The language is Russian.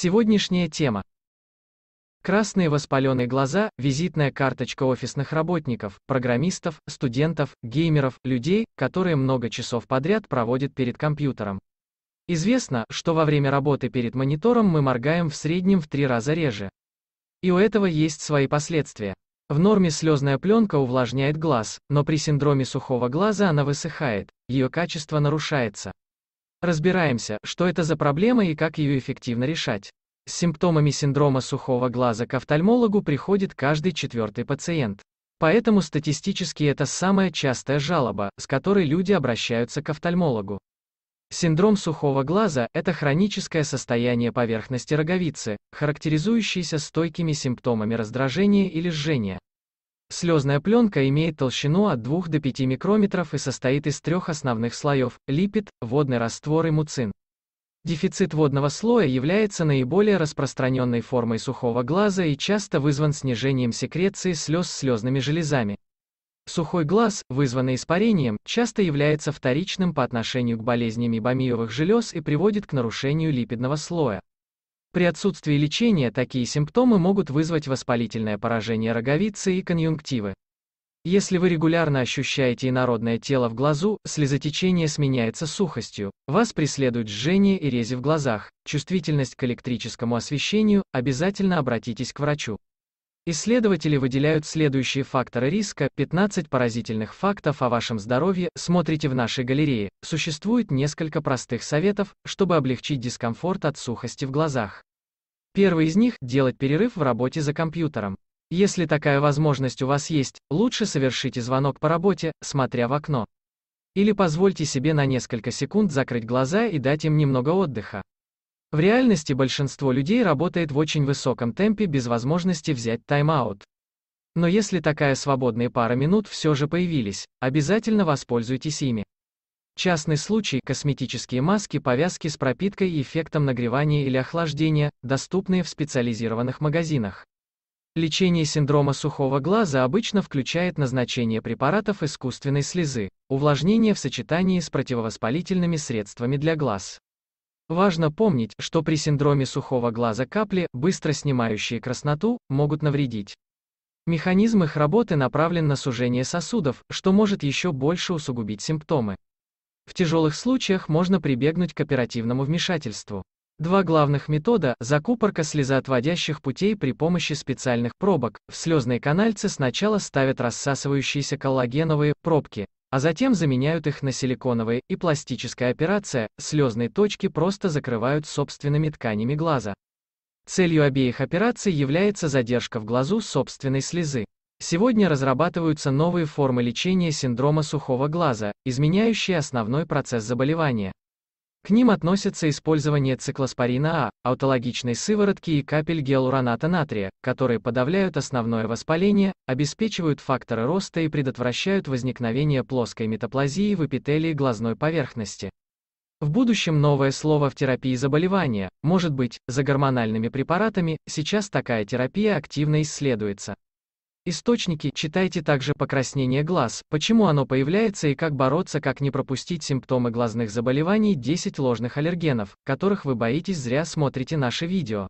Сегодняшняя тема. Красные воспаленные глаза – визитная карточка офисных работников, программистов, студентов, геймеров, людей, которые много часов подряд проводят перед компьютером. Известно, что во время работы перед монитором мы моргаем в среднем в три раза реже. И у этого есть свои последствия. В норме слезная пленка увлажняет глаз, но при синдроме сухого глаза она высыхает, ее качество нарушается. Разбираемся, что это за проблема и как ее эффективно решать. С симптомами синдрома сухого глаза к офтальмологу приходит каждый четвертый пациент. Поэтому статистически это самая частая жалоба, с которой люди обращаются к офтальмологу. Синдром сухого глаза – это хроническое состояние поверхности роговицы, характеризующееся стойкими симптомами раздражения или жжения. Слезная пленка имеет толщину от 2 до 5 микрометров и состоит из трех основных слоев – липид, водный раствор и муцин. Дефицит водного слоя является наиболее распространенной формой сухого глаза и часто вызван снижением секреции слез слезными железами. Сухой глаз, вызванный испарением, часто является вторичным по отношению к болезням мебомиевых желез и приводит к нарушению липидного слоя. При отсутствии лечения такие симптомы могут вызвать воспалительное поражение роговицы и конъюнктивы. Если вы регулярно ощущаете инородное тело в глазу, слезотечение сменяется сухостью, вас преследуют жжение и рези в глазах, чувствительность к электрическому освещению, обязательно обратитесь к врачу. Исследователи выделяют следующие факторы риска, 15 поразительных фактов о вашем здоровье, смотрите в нашей галерее, существует несколько простых советов, чтобы облегчить дискомфорт от сухости в глазах. Первый из них – делать перерыв в работе за компьютером. Если такая возможность у вас есть, лучше совершите звонок по работе, смотря в окно. Или позвольте себе на несколько секунд закрыть глаза и дать им немного отдыха. В реальности большинство людей работает в очень высоком темпе без возможности взять тайм-аут. Но если такая свободная пара минут все же появились, обязательно воспользуйтесь ими. Частный случай – косметические маски, повязки с пропиткой и эффектом нагревания или охлаждения, доступные в специализированных магазинах. Лечение синдрома сухого глаза обычно включает назначение препаратов искусственной слезы, увлажнение в сочетании с противовоспалительными средствами для глаз. Важно помнить, что при синдроме сухого глаза капли, быстро снимающие красноту, могут навредить. Механизм их работы направлен на сужение сосудов, что может еще больше усугубить симптомы. В тяжелых случаях можно прибегнуть к оперативному вмешательству. Два главных метода – закупорка слезоотводящих путей при помощи специальных пробок. В слезные канальцы сначала ставят рассасывающиеся коллагеновые пробки, а затем заменяют их на силиконовые, и пластическая операция, слезные точки просто закрывают собственными тканями глаза. Целью обеих операций является задержка в глазу собственной слезы. Сегодня разрабатываются новые формы лечения синдрома сухого глаза, изменяющие основной процесс заболевания. К ним относятся использование циклоспорина А, аутологичной сыворотки и капель гиалуроната натрия, которые подавляют основное воспаление, обеспечивают факторы роста и предотвращают возникновение плоской метаплазии в эпителии глазной поверхности. В будущем новое слово в терапии заболевания, может быть, за гормональными препаратами, сейчас такая терапия активно исследуется. Источники, читайте также покраснение глаз, почему оно появляется и как бороться, как не пропустить симптомы глазных заболеваний, 10 ложных аллергенов, которых вы боитесь зря смотрите наше видео.